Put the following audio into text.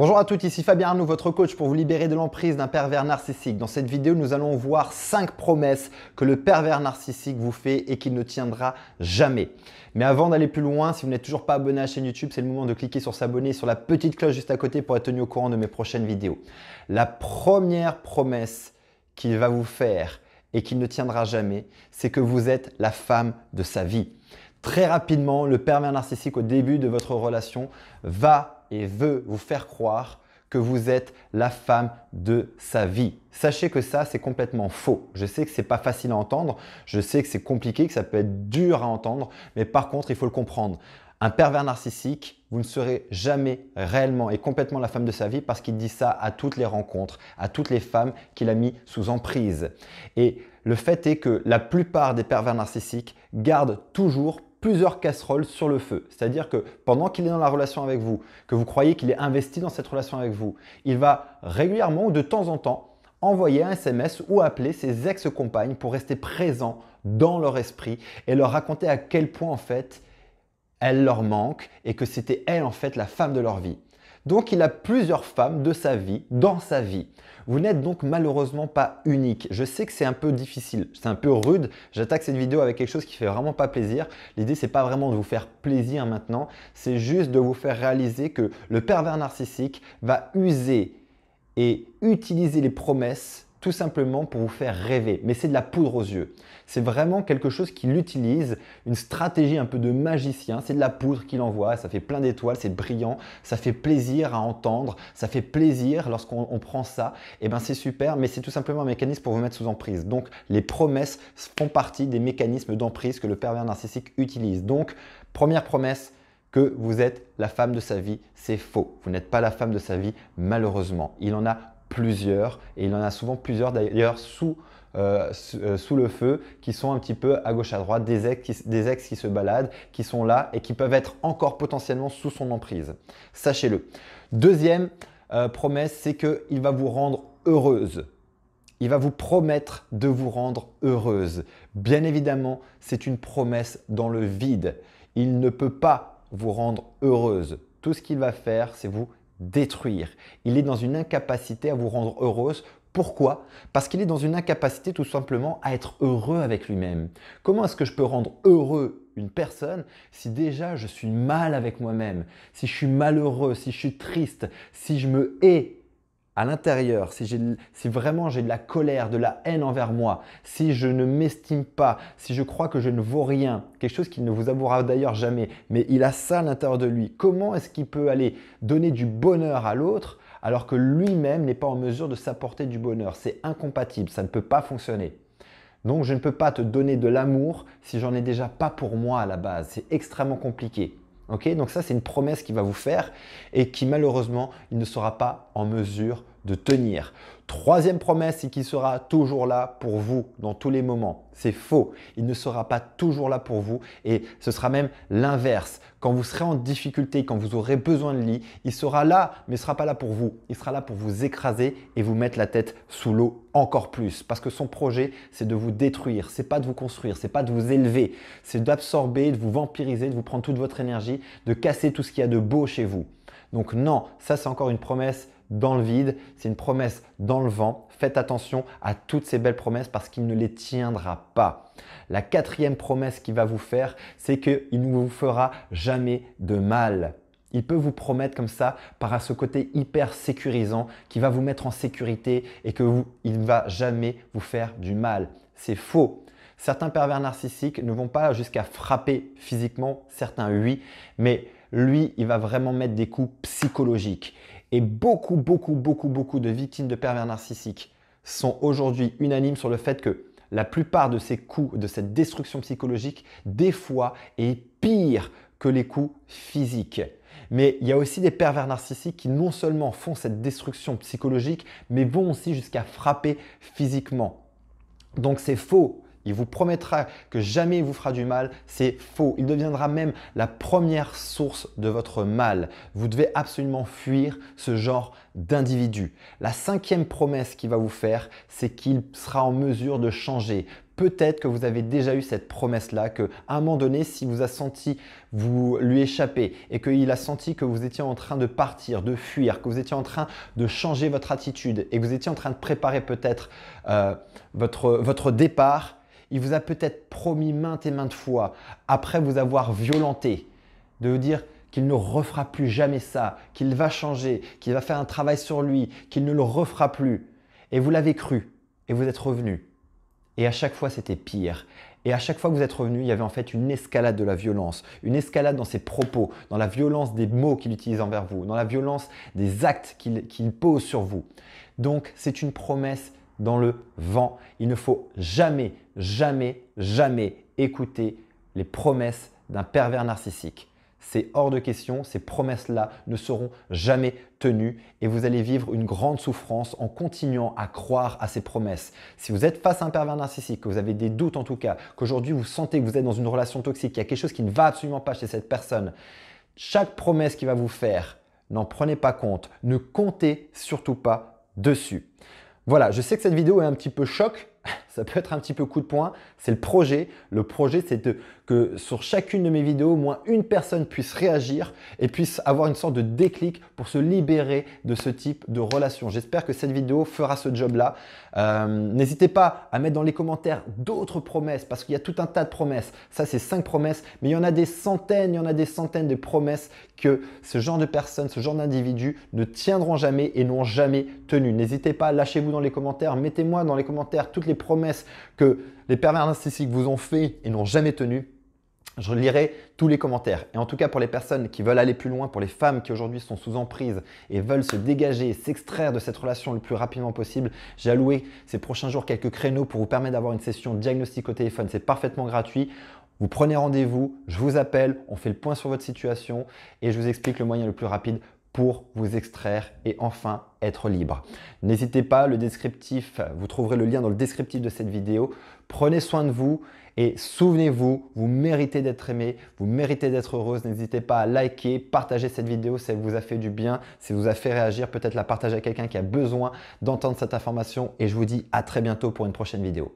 Bonjour à toutes, ici Fabien Arnoux, votre coach pour vous libérer de l'emprise d'un pervers narcissique. Dans cette vidéo, nous allons voir 5 promesses que le pervers narcissique vous fait et qu'il ne tiendra jamais. Mais avant d'aller plus loin, si vous n'êtes toujours pas abonné à la chaîne YouTube, c'est le moment de cliquer sur s'abonner et sur la petite cloche juste à côté pour être tenu au courant de mes prochaines vidéos. La première promesse qu'il va vous faire et qu'il ne tiendra jamais, c'est que vous êtes la femme de sa vie. Très rapidement, le pervers narcissique au début de votre relation va et veut vous faire croire que vous êtes la femme de sa vie. Sachez que ça, c'est complètement faux. Je sais que c'est pas facile à entendre, je sais que c'est compliqué, que ça peut être dur à entendre, mais par contre, il faut le comprendre. Un pervers narcissique, vous ne serez jamais réellement et complètement la femme de sa vie parce qu'il dit ça à toutes les rencontres, à toutes les femmes qu'il a mis sous emprise. Et le fait est que la plupart des pervers narcissiques gardent toujours plusieurs casseroles sur le feu. C'est-à-dire que pendant qu'il est dans la relation avec vous, que vous croyez qu'il est investi dans cette relation avec vous, il va régulièrement ou de temps en temps envoyer un SMS ou appeler ses ex-compagnes pour rester présent dans leur esprit et leur raconter à quel point en fait elle leur manque et que c'était elle en fait la femme de leur vie. Donc il a plusieurs femmes de sa vie, dans sa vie. Vous n'êtes donc malheureusement pas unique. Je sais que c'est un peu difficile, c'est un peu rude. J'attaque cette vidéo avec quelque chose qui fait vraiment pas plaisir. L'idée c'est pas vraiment de vous faire plaisir maintenant, c'est juste de vous faire réaliser que le pervers narcissique va user et utiliser les promesses tout simplement pour vous faire rêver. Mais c'est de la poudre aux yeux. C'est vraiment quelque chose qu'il utilise, une stratégie un peu de magicien. C'est de la poudre qu'il envoie, ça fait plein d'étoiles, c'est brillant, ça fait plaisir à entendre, ça fait plaisir lorsqu'on prend ça. Et eh ben c'est super, mais c'est tout simplement un mécanisme pour vous mettre sous emprise. Donc les promesses font partie des mécanismes d'emprise que le pervers narcissique utilise. Donc première promesse, que vous êtes la femme de sa vie, c'est faux. Vous n'êtes pas la femme de sa vie, malheureusement. Il en a plusieurs, et il en a souvent plusieurs d'ailleurs euh, euh, sous, le feu, qui sont un petit peu à gauche à droite, des ex, qui, des ex qui se baladent, qui sont là et qui peuvent être encore potentiellement sous son emprise. Sachez-le. Deuxième euh, promesse, c'est qu'il va vous rendre heureuse. Il va vous promettre de vous rendre heureuse. Bien évidemment, c'est une promesse dans le vide. Il ne peut pas vous rendre heureuse. Tout ce qu'il va faire, c'est vous détruire. Il est dans une incapacité à vous rendre heureuse. Pourquoi Parce qu'il est dans une incapacité tout simplement à être heureux avec lui-même. Comment est-ce que je peux rendre heureux une personne si déjà je suis mal avec moi-même, si je suis malheureux, si je suis triste, si je me hais à l'intérieur, si, si vraiment j'ai de la colère, de la haine envers moi, si je ne m'estime pas, si je crois que je ne vaux rien, quelque chose qu'il ne vous avouera d'ailleurs jamais, mais il a ça à l'intérieur de lui, comment est-ce qu'il peut aller donner du bonheur à l'autre alors que lui-même n'est pas en mesure de s'apporter du bonheur C'est incompatible, ça ne peut pas fonctionner. Donc je ne peux pas te donner de l'amour si j'en ai déjà pas pour moi à la base. C'est extrêmement compliqué. ok Donc ça, c'est une promesse qu'il va vous faire et qui malheureusement, il ne sera pas en mesure de tenir. Troisième promesse, c'est qu'il sera toujours là pour vous dans tous les moments. C'est faux. Il ne sera pas toujours là pour vous et ce sera même l'inverse. Quand vous serez en difficulté, quand vous aurez besoin de lui, il sera là, mais il ne sera pas là pour vous. Il sera là pour vous écraser et vous mettre la tête sous l'eau encore plus. Parce que son projet, c'est de vous détruire, c'est pas de vous construire, c'est pas de vous élever, c'est d'absorber, de vous vampiriser, de vous prendre toute votre énergie, de casser tout ce qu'il y a de beau chez vous. Donc non, ça c'est encore une promesse dans le vide, c'est une promesse dans le vent. Faites attention à toutes ces belles promesses parce qu'il ne les tiendra pas. La quatrième promesse qu'il va vous faire, c'est qu'il ne vous fera jamais de mal. Il peut vous promettre comme ça par ce côté hyper sécurisant qui va vous mettre en sécurité et que vous, il ne va jamais vous faire du mal. C'est faux. Certains pervers narcissiques ne vont pas jusqu'à frapper physiquement, certains oui, mais lui, il va vraiment mettre des coups psychologique. Et beaucoup, beaucoup, beaucoup, beaucoup de victimes de pervers narcissiques sont aujourd'hui unanimes sur le fait que la plupart de ces coups, de cette destruction psychologique, des fois est pire que les coups physiques. Mais il y a aussi des pervers narcissiques qui non seulement font cette destruction psychologique, mais vont aussi jusqu'à frapper physiquement. Donc c'est faux il vous promettra que jamais il vous fera du mal, c'est faux. Il deviendra même la première source de votre mal. Vous devez absolument fuir ce genre d'individu. La cinquième promesse qu'il va vous faire, c'est qu'il sera en mesure de changer. Peut-être que vous avez déjà eu cette promesse-là, qu'à un moment donné, si vous a senti vous lui échapper et qu'il a senti que vous étiez en train de partir, de fuir, que vous étiez en train de changer votre attitude et que vous étiez en train de préparer peut-être euh, votre départ, il vous a peut-être promis maintes et maintes fois, après vous avoir violenté, de vous dire qu'il ne refera plus jamais ça, qu'il va changer, qu'il va faire un travail sur lui, qu'il ne le refera plus. Et vous l'avez cru, et vous êtes revenu. Et à chaque fois, c'était pire. Et à chaque fois que vous êtes revenu, il y avait en fait une escalade de la violence, une escalade dans ses propos, dans la violence des mots qu'il utilise envers vous, dans la violence des actes qu'il pose sur vous. Donc c'est une promesse dans le vent. Il ne faut jamais jamais, jamais écouter les promesses d'un pervers narcissique. C'est hors de question, ces promesses-là ne seront jamais tenues et vous allez vivre une grande souffrance en continuant à croire à ces promesses. Si vous êtes face à un pervers narcissique, que vous avez des doutes en tout cas, qu'aujourd'hui vous sentez que vous êtes dans une relation toxique, qu'il y a quelque chose qui ne va absolument pas chez cette personne, chaque promesse qu'il va vous faire, n'en prenez pas compte, ne comptez surtout pas dessus. Voilà, je sais que cette vidéo est un petit peu choc, ça peut être un petit peu coup de poing, c'est le projet. Le projet, c'est que sur chacune de mes vidéos, au moins une personne puisse réagir et puisse avoir une sorte de déclic pour se libérer de ce type de relation. J'espère que cette vidéo fera ce job-là. Euh, n'hésitez pas à mettre dans les commentaires d'autres promesses parce qu'il y a tout un tas de promesses. Ça, c'est cinq promesses, mais il y en a des centaines, il y en a des centaines de promesses que ce genre de personnes, ce genre d'individus ne tiendront jamais et n'ont jamais tenu. N'hésitez pas, lâchez-vous dans les commentaires, mettez-moi dans les commentaires toutes les promesses que les pervers narcissiques vous ont fait et n'ont jamais tenu je lirai tous les commentaires. Et en tout cas, pour les personnes qui veulent aller plus loin, pour les femmes qui aujourd'hui sont sous emprise et veulent se dégager s'extraire de cette relation le plus rapidement possible, j'ai alloué ces prochains jours quelques créneaux pour vous permettre d'avoir une session diagnostique au téléphone. C'est parfaitement gratuit. Vous prenez rendez-vous, je vous appelle, on fait le point sur votre situation et je vous explique le moyen le plus rapide pour vous extraire et enfin être libre. N'hésitez pas, le descriptif, vous trouverez le lien dans le descriptif de cette vidéo. Prenez soin de vous et souvenez-vous, vous méritez d'être aimé, vous méritez d'être heureuse. N'hésitez pas à liker, partager cette vidéo si elle vous a fait du bien, si elle vous a fait réagir, peut-être la partager à quelqu'un qui a besoin d'entendre cette information et je vous dis à très bientôt pour une prochaine vidéo.